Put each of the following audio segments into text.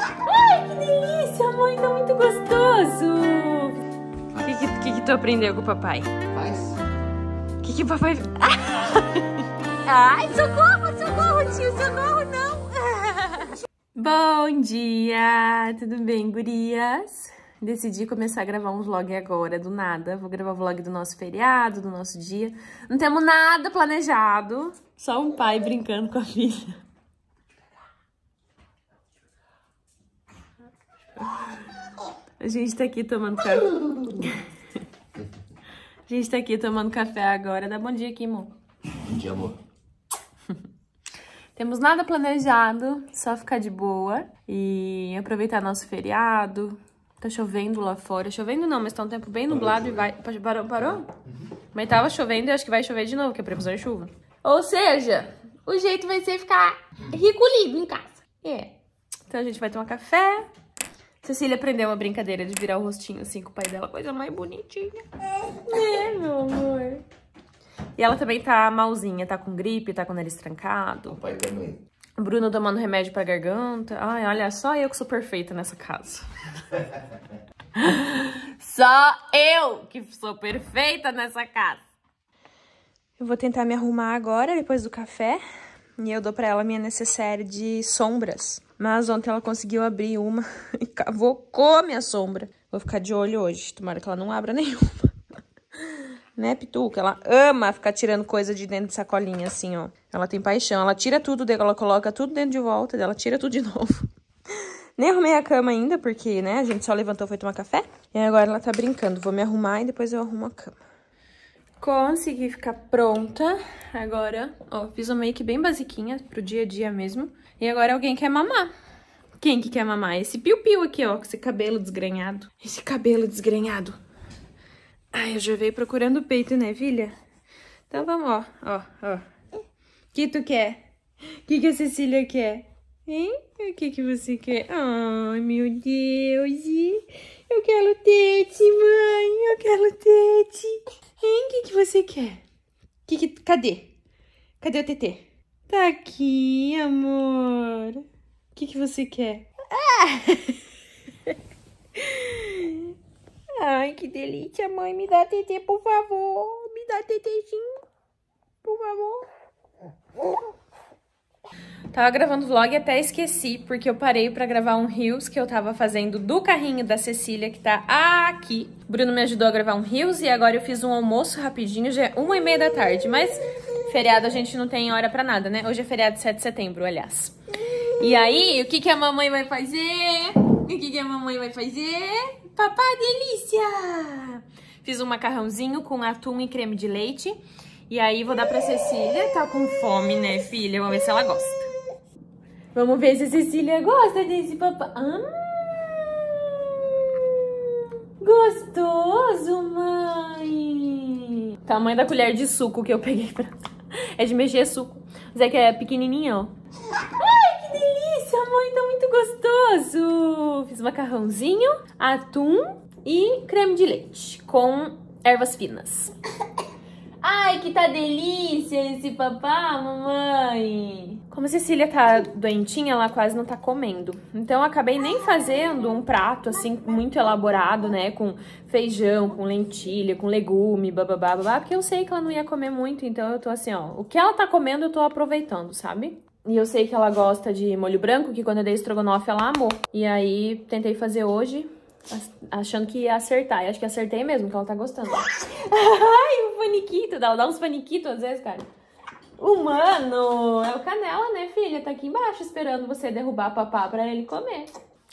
Ai, que delícia, mãe, tá muito gostoso. O que que, que que, tu aprendeu com o papai? Faz. O que que o papai... Ai, socorro, socorro, tio, socorro, não. Bom dia, tudo bem, gurias? Decidi começar a gravar um vlog agora, do nada. Vou gravar o vlog do nosso feriado, do nosso dia. Não temos nada planejado, só um pai brincando com a filha. A gente está aqui tomando café. a gente está aqui tomando café agora. Dá bom dia aqui, amor. Bom dia, amor. Temos nada planejado, só ficar de boa e aproveitar nosso feriado. Tá chovendo lá fora. Chovendo não, mas tá um tempo bem nublado e vai... Parou? Parou? Uhum. Mas tava chovendo e acho que vai chover de novo, que é previsão de chuva. Ou seja, o jeito vai ser ficar recolhido em casa. É. Então a gente vai tomar café, Cecília aprendeu uma brincadeira de virar o rostinho assim com o pai dela. Coisa mais bonitinha. É, meu amor. E ela também tá malzinha, tá com gripe, tá com o nariz trancado. O pai também. Bruno tomando remédio pra garganta. Ai, olha, só eu que sou perfeita nessa casa. só eu que sou perfeita nessa casa. Eu vou tentar me arrumar agora, depois do café. E eu dou pra ela minha necessaire de sombras. Mas ontem ela conseguiu abrir uma e cavocou minha sombra. Vou ficar de olho hoje. Tomara que ela não abra nenhuma. né, Pituca? Ela ama ficar tirando coisa de dentro de sacolinha, assim, ó. Ela tem paixão. Ela tira tudo, ela coloca tudo dentro de volta dela, tira tudo de novo. Nem arrumei a cama ainda, porque, né, a gente só levantou, foi tomar café. E agora ela tá brincando. Vou me arrumar e depois eu arrumo a cama. Consegui ficar pronta agora. Ó, fiz uma make bem basiquinha pro dia a dia mesmo. E agora alguém quer mamar. Quem que quer mamar? Esse piu-piu aqui, ó, com esse cabelo desgrenhado. Esse cabelo desgrenhado. Ai, eu já veio procurando o peito, né, filha? Então vamos, ó, ó, ó. O que tu quer? O que, que a Cecília quer? Hein? O que, que você quer? Ai, oh, meu Deus. Eu quero tete, mãe. Eu quero tete. Hein? O que, que você quer? Que, que, cadê? Cadê o TT? Tá aqui, amor. O que, que você quer? Ah! Ai, que delícia, mãe. Me dá TT, por favor. Me dá TTzinho, por favor. Tava gravando vlog e até esqueci, porque eu parei para gravar um Reels que eu tava fazendo do carrinho da Cecília, que tá aqui. Bruno me ajudou a gravar um Reels e agora eu fiz um almoço rapidinho, já é uma e meia da tarde, mas feriado a gente não tem hora para nada, né? Hoje é feriado de 7 de setembro, aliás. E aí, o que, que a mamãe vai fazer? O que, que a mamãe vai fazer? Papá delícia! Fiz um macarrãozinho com atum e creme de leite. E aí vou dar pra Cecília, tá com fome, né, filha? Vamos ver se ela gosta. Vamos ver se a Cecília gosta desse papai. Ah, gostoso, mãe. tamanho da colher de suco que eu peguei pra... É de mexer suco. Mas é que é pequenininho, ó. Ai, que delícia, mãe. Tá muito gostoso. Fiz macarrãozinho, atum e creme de leite com ervas finas. Ai, que tá delícia esse papá, mamãe. Como a Cecília tá doentinha, ela quase não tá comendo. Então eu acabei nem fazendo um prato assim muito elaborado, né, com feijão, com lentilha, com legume, bababá, babá, porque eu sei que ela não ia comer muito, então eu tô assim, ó, o que ela tá comendo eu tô aproveitando, sabe? E eu sei que ela gosta de molho branco, que quando eu dei estrogonofe ela amou. E aí tentei fazer hoje, achando que ia acertar. E acho que acertei mesmo, que ela tá gostando. Ai, o um paniquito, ela dá uns paniquitos às vezes, cara. Humano! É o Canela, né, filha? Tá aqui embaixo esperando você derrubar papá pra ele comer.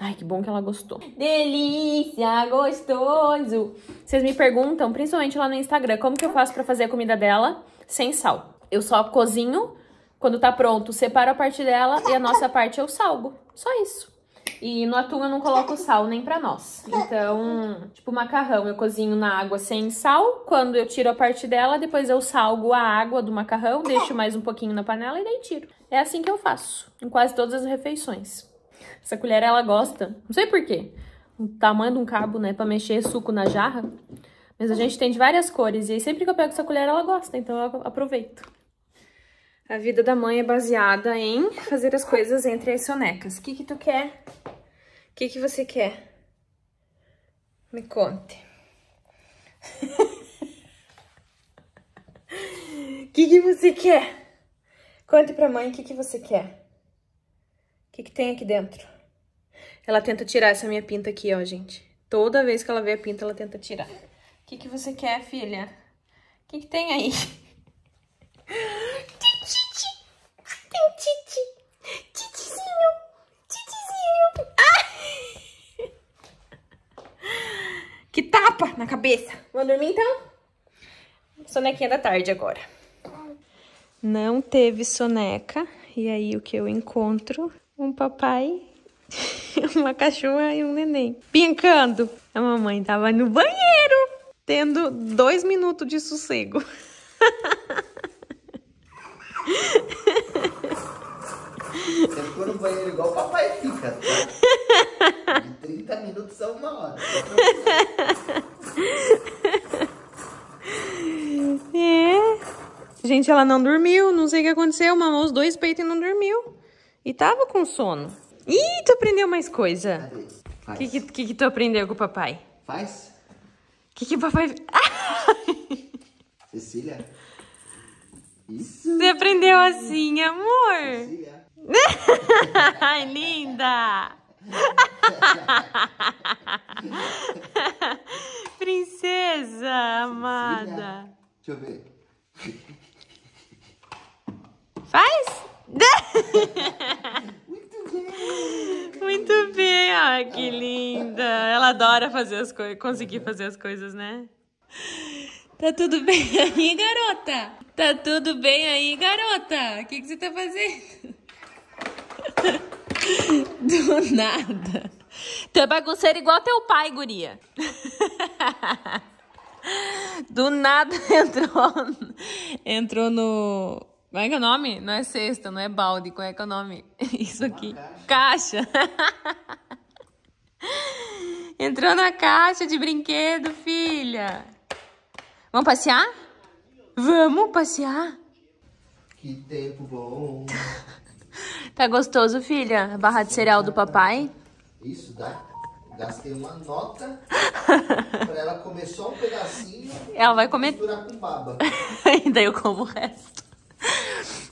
Ai, que bom que ela gostou. Delícia, gostoso! Vocês me perguntam, principalmente lá no Instagram, como que eu faço pra fazer a comida dela sem sal. Eu só cozinho, quando tá pronto, separo a parte dela e a nossa parte eu salgo. Só isso. E no atum eu não coloco sal nem pra nós. Então, tipo macarrão, eu cozinho na água sem sal. Quando eu tiro a parte dela, depois eu salgo a água do macarrão, deixo mais um pouquinho na panela e daí tiro. É assim que eu faço, em quase todas as refeições. Essa colher ela gosta, não sei porquê, o tamanho de um cabo, né, pra mexer suco na jarra. Mas a gente tem de várias cores e aí sempre que eu pego essa colher ela gosta, então eu aproveito. A vida da mãe é baseada em fazer as coisas entre as sonecas. O que que tu quer? O que que você quer? Me conte. O que que você quer? Conte pra mãe o que que você quer. O que que tem aqui dentro? Ela tenta tirar essa minha pinta aqui, ó, gente. Toda vez que ela vê a pinta, ela tenta tirar. O que que você quer, filha? O que que tem aí? Que tapa na cabeça. Vamos dormir, então? Sonequinha da tarde agora. Não teve soneca. E aí, o que eu encontro? Um papai, uma cachorra e um neném. Pincando. A mamãe tava no banheiro, tendo dois minutos de sossego. Você ficou no banheiro é igual o papai fica. Tá? 30 minutos a é uma hora. é. Gente, ela não dormiu, não sei o que aconteceu, mamou os dois peitos e não dormiu. E tava com sono. Ih, tu aprendeu mais coisa. O que que, que, tu aprendeu com o papai? Faz. O que, que o papai... Cecília. Isso. Você aprendeu assim, amor. Cecília. Ai, linda. Princesa amada. Deixa eu ver. Faz? Muito bem. Muito bem, olha ah, que linda. Ela adora fazer as coisas, conseguir fazer as coisas, né? Tá tudo bem aí, garota? Tá tudo bem aí, garota? O que, que você tá fazendo? Do nada. Tu então é bagunceiro igual teu pai, guria. Do nada entrou, entrou no. Como é que é o nome? Não é cesta, não é balde. Qual é que é o nome? Isso aqui. Caixa. caixa. Entrou na caixa de brinquedo, filha. Vamos passear? Vamos passear? Que tempo bom. Tá gostoso, filha? A barra de cereal do papai? Isso, dá. Gastei uma nota pra ela comer só um pedacinho. Ela vai comer. Misturar com baba. e daí eu como o resto.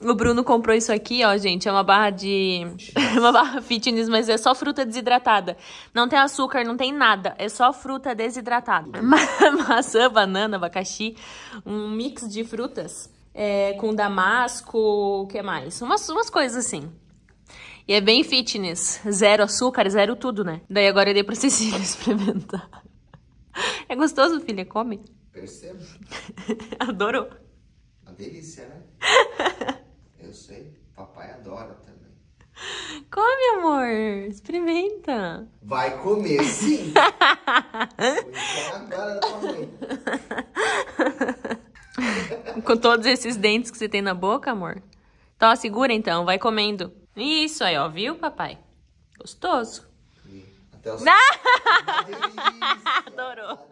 O Bruno comprou isso aqui, ó, gente. É uma barra de. uma barra fitness, mas é só fruta desidratada. Não tem açúcar, não tem nada. É só fruta desidratada. Ma maçã, banana, abacaxi. Um mix de frutas. É, com damasco, o que mais? Umas, umas coisas assim. E é bem fitness. Zero açúcar, zero tudo, né? Daí agora eu dei pra Cecília experimentar. É gostoso, filha? Come. Percebo. Adorou. Uma delícia, né? eu sei. Papai adora também. Come, amor. Experimenta. Vai comer, sim. Com todos esses dentes que você tem na boca, amor? Então segura então. Vai comendo. Isso aí, ó, viu, papai? Gostoso. Até os... Adorou.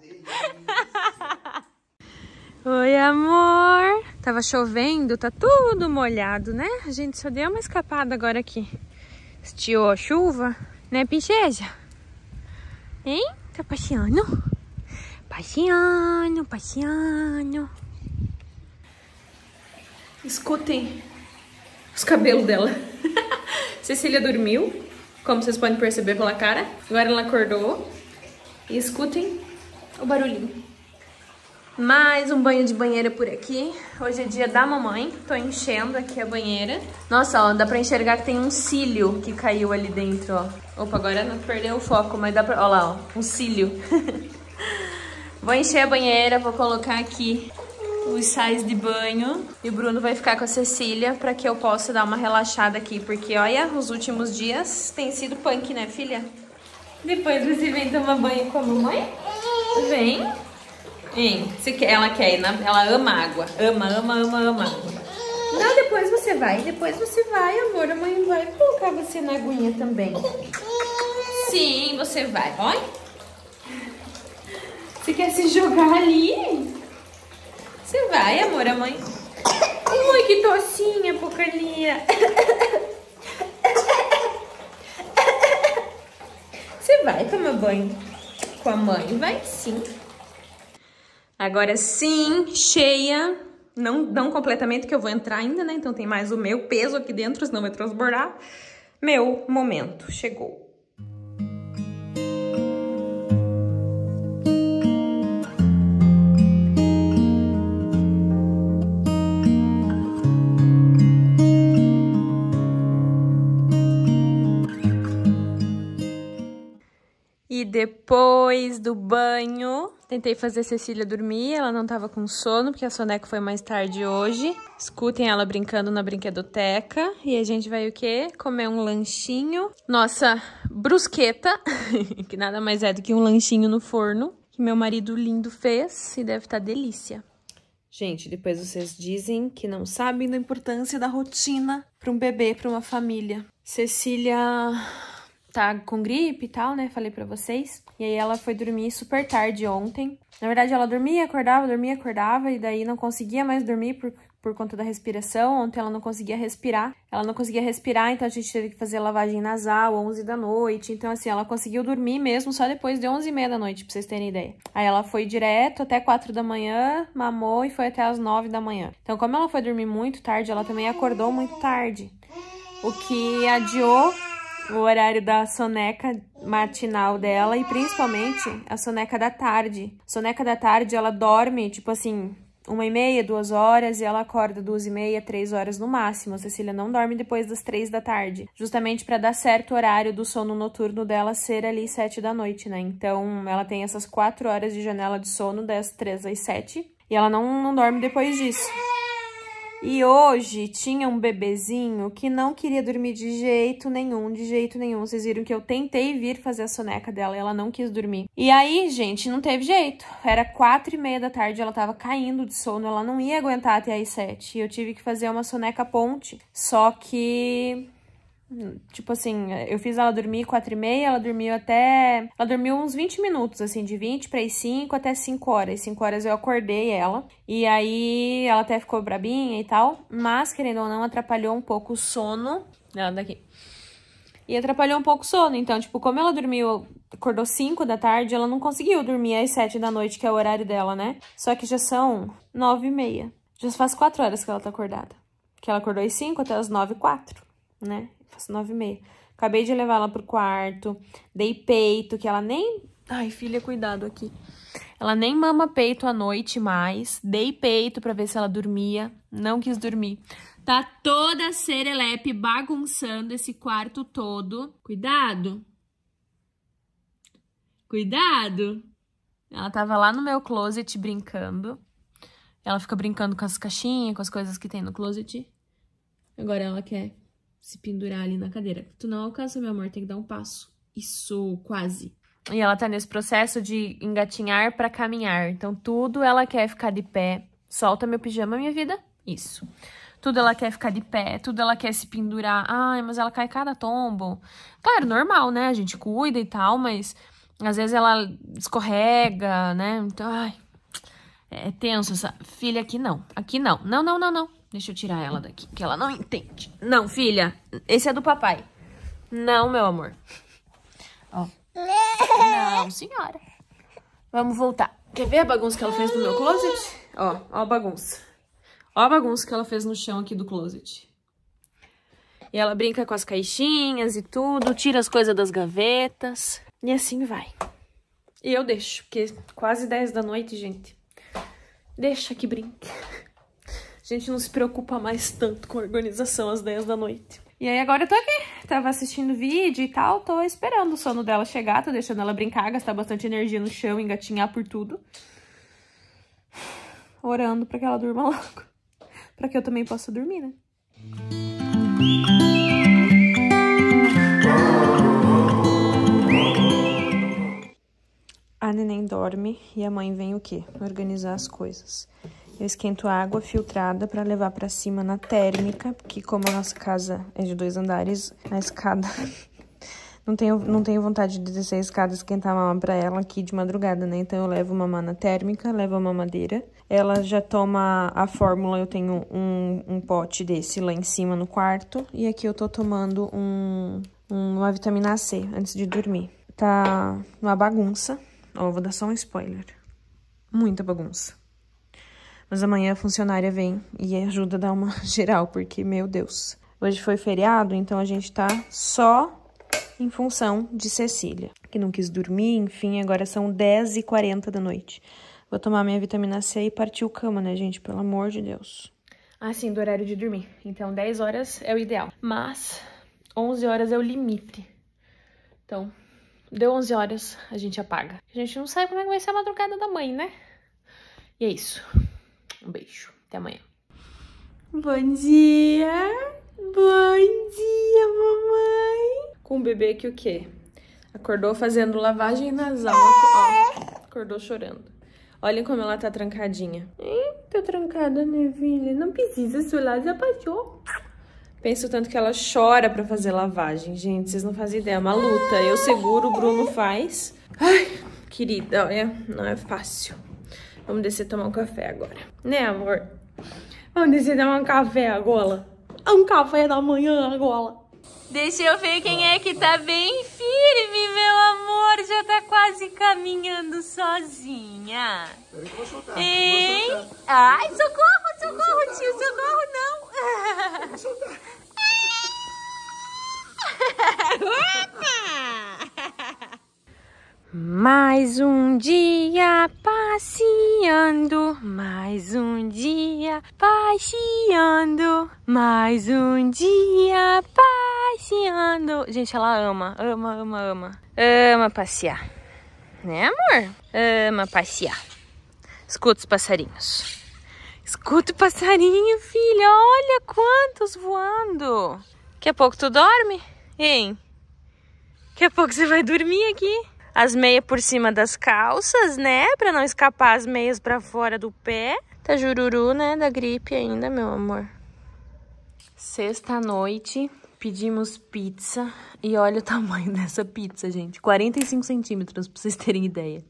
Oi, amor. Tava chovendo, tá tudo molhado, né? A gente só deu uma escapada agora aqui. Estiou a chuva, né, pincheja? Hein? Tá passeando? Passeando, passeando. Escutem os cabelos dela. Cecília dormiu, como vocês podem perceber pela cara. Agora ela acordou. E escutem o barulhinho. Mais um banho de banheira por aqui. Hoje é dia da mamãe. Tô enchendo aqui a banheira. Nossa, ó, dá pra enxergar que tem um cílio que caiu ali dentro, ó. Opa, agora não perdeu o foco, mas dá pra... Ó lá, ó, um cílio. vou encher a banheira, vou colocar aqui os sais de banho. E o Bruno vai ficar com a Cecília para que eu possa dar uma relaxada aqui. Porque, olha, os últimos dias tem sido punk, né, filha? Depois você vem tomar banho com a mamãe? Vem. Vem. Você quer, ela quer, ela ama água. Ama, ama, ama, ama água. Não, depois você vai, depois você vai, amor. A mãe vai colocar você na aguinha também. Sim, você vai. Olha. Você quer se jogar ali? Você vai, amor, a mãe. Mãe, que docinha, porcalinha. Você vai tomar banho com a mãe? Vai sim. Agora sim, cheia. Não, não completamente, que eu vou entrar ainda, né? Então tem mais o meu peso aqui dentro, senão vai transbordar. Meu momento chegou. depois do banho, tentei fazer Cecília dormir, ela não tava com sono, porque a soneca foi mais tarde hoje. Escutem ela brincando na brinquedoteca. E a gente vai o quê? Comer um lanchinho. Nossa brusqueta, que nada mais é do que um lanchinho no forno, que meu marido lindo fez e deve estar tá delícia. Gente, depois vocês dizem que não sabem da importância da rotina para um bebê, para uma família. Cecília tá com gripe e tal, né? Falei pra vocês. E aí ela foi dormir super tarde ontem. Na verdade, ela dormia, acordava, dormia, acordava, e daí não conseguia mais dormir por, por conta da respiração. Ontem ela não conseguia respirar. Ela não conseguia respirar, então a gente teve que fazer lavagem nasal 11 da noite. Então, assim, ela conseguiu dormir mesmo só depois de 11 e meia da noite, pra vocês terem ideia. Aí ela foi direto até 4 da manhã, mamou e foi até as 9 da manhã. Então, como ela foi dormir muito tarde, ela também acordou muito tarde. O que adiou o horário da soneca matinal dela e principalmente a soneca da tarde. Soneca da tarde ela dorme, tipo assim, uma e meia, duas horas, e ela acorda duas e meia, três horas no máximo. A Cecília não dorme depois das três da tarde, justamente para dar certo o horário do sono noturno dela ser ali sete da noite, né? Então, ela tem essas quatro horas de janela de sono das três às sete, e ela não, não dorme depois disso. E hoje tinha um bebezinho que não queria dormir de jeito nenhum, de jeito nenhum. Vocês viram que eu tentei vir fazer a soneca dela e ela não quis dormir. E aí, gente, não teve jeito. Era quatro e meia da tarde, ela tava caindo de sono, ela não ia aguentar até as sete. E eu tive que fazer uma soneca ponte. Só que Tipo assim, eu fiz ela dormir 4 e meia, ela dormiu até... Ela dormiu uns 20 minutos, assim, de 20 para 5 até 5 horas. 5 horas eu acordei ela, e aí ela até ficou brabinha e tal, mas, querendo ou não, atrapalhou um pouco o sono... Ela daqui. E atrapalhou um pouco o sono, então, tipo, como ela dormiu acordou 5 da tarde, ela não conseguiu dormir às 7 da noite, que é o horário dela, né? Só que já são 9 e meia. Já faz 4 horas que ela tá acordada. Que ela acordou às 5 até as 9 e 4, né? faço nove e meia. Acabei de levá-la pro quarto, dei peito, que ela nem... Ai, filha, cuidado aqui. Ela nem mama peito à noite mais. Dei peito pra ver se ela dormia. Não quis dormir. Tá toda serelepe bagunçando esse quarto todo. Cuidado. Cuidado. Ela tava lá no meu closet brincando. Ela fica brincando com as caixinhas, com as coisas que tem no closet. Agora ela quer se pendurar ali na cadeira. Tu não alcança, meu amor, tem que dar um passo. Isso, quase. E ela tá nesse processo de engatinhar para caminhar. Então, tudo ela quer ficar de pé. Solta meu pijama, minha vida. Isso. Tudo ela quer ficar de pé, tudo ela quer se pendurar. Ai, mas ela cai cada tombo. Claro, normal, né? A gente cuida e tal, mas às vezes ela escorrega, né? Então, ai. É tenso essa filha aqui não. Aqui não. Não, não, não, não. Deixa eu tirar ela daqui, que ela não entende. Não, filha, esse é do papai. Não, meu amor. Ó. Não, senhora. Vamos voltar. Quer ver a bagunça que ela fez no meu closet? Ó, ó a bagunça. Ó a bagunça que ela fez no chão aqui do closet. E ela brinca com as caixinhas e tudo, tira as coisas das gavetas. E assim vai. E eu deixo, porque quase 10 da noite, gente. Deixa que brinque. A gente não se preocupa mais tanto com organização às 10 da noite. E aí agora eu tô aqui, tava assistindo vídeo e tal, tô esperando o sono dela chegar, tô deixando ela brincar, gastar bastante energia no chão, engatinhar por tudo. Orando pra que ela durma logo. pra que eu também possa dormir, né? A neném dorme e a mãe vem o quê? Organizar as coisas. Eu esquento água filtrada para levar para cima na térmica, porque como a nossa casa é de dois andares, a escada... não, tenho, não tenho vontade de descer a escada e esquentar a mama para ela aqui de madrugada, né? Então eu levo mamá na térmica, levo a mamadeira. Ela já toma a fórmula, eu tenho um, um pote desse lá em cima no quarto. E aqui eu tô tomando um, uma vitamina C antes de dormir. Tá uma bagunça. Ó, vou dar só um spoiler. Muita bagunça. Mas amanhã a funcionária vem e ajuda a dar uma geral, porque, meu Deus. Hoje foi feriado, então a gente tá só em função de Cecília, que não quis dormir, enfim, agora são 10h40 da noite. Vou tomar minha vitamina C e partir o cama, né, gente? Pelo amor de Deus. Assim, do horário de dormir. Então, 10 horas é o ideal. Mas, 11 horas é o limite. Então, deu 11 horas, a gente apaga. A gente não sabe como é que vai ser a madrugada da mãe, né? E é isso. Um beijo, até amanhã. Bom dia! Bom dia, mamãe! Com o bebê que o quê? Acordou fazendo lavagem nasal. Ó, acordou chorando. Olha como ela tá trancadinha. Hein? Tá trancada, né, Não precisa sular, já passou. Penso tanto que ela chora pra fazer lavagem, gente. Vocês não fazem ideia, é uma luta. Eu seguro, o Bruno faz. Ai, querida, olha, não é fácil. Vamos descer tomar um café agora. Né, amor? Vamos descer tomar um café agora. É um café da manhã agora. Deixa eu ver quem é que tá bem firme, meu amor. Já tá quase caminhando sozinha. Soltar, hein? Ai, socorro, socorro, soltar, tio, socorro, não. Opa! Mais um dia passeando, mais um dia passeando, mais um dia passeando. Gente, ela ama, ama, ama, ama. Ama passear. Né, amor? Ama passear. Escuta os passarinhos. Escuta o passarinho, filha. Olha quantos voando. Daqui a pouco tu dorme, hein? Daqui a pouco você vai dormir aqui as meias por cima das calças, né? Pra não escapar as meias pra fora do pé. Tá jururu, né? Da gripe ainda, meu amor. Sexta-noite, pedimos pizza. E olha o tamanho dessa pizza, gente. 45 centímetros, pra vocês terem ideia.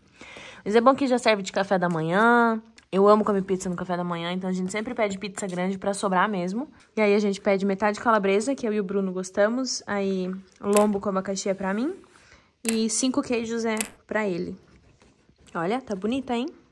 Mas é bom que já serve de café da manhã. Eu amo comer pizza no café da manhã, então a gente sempre pede pizza grande para sobrar mesmo. E aí a gente pede metade calabresa, que eu e o Bruno gostamos. Aí lombo com abacaxi é pra mim. E cinco queijos é pra ele. Olha, tá bonita, hein?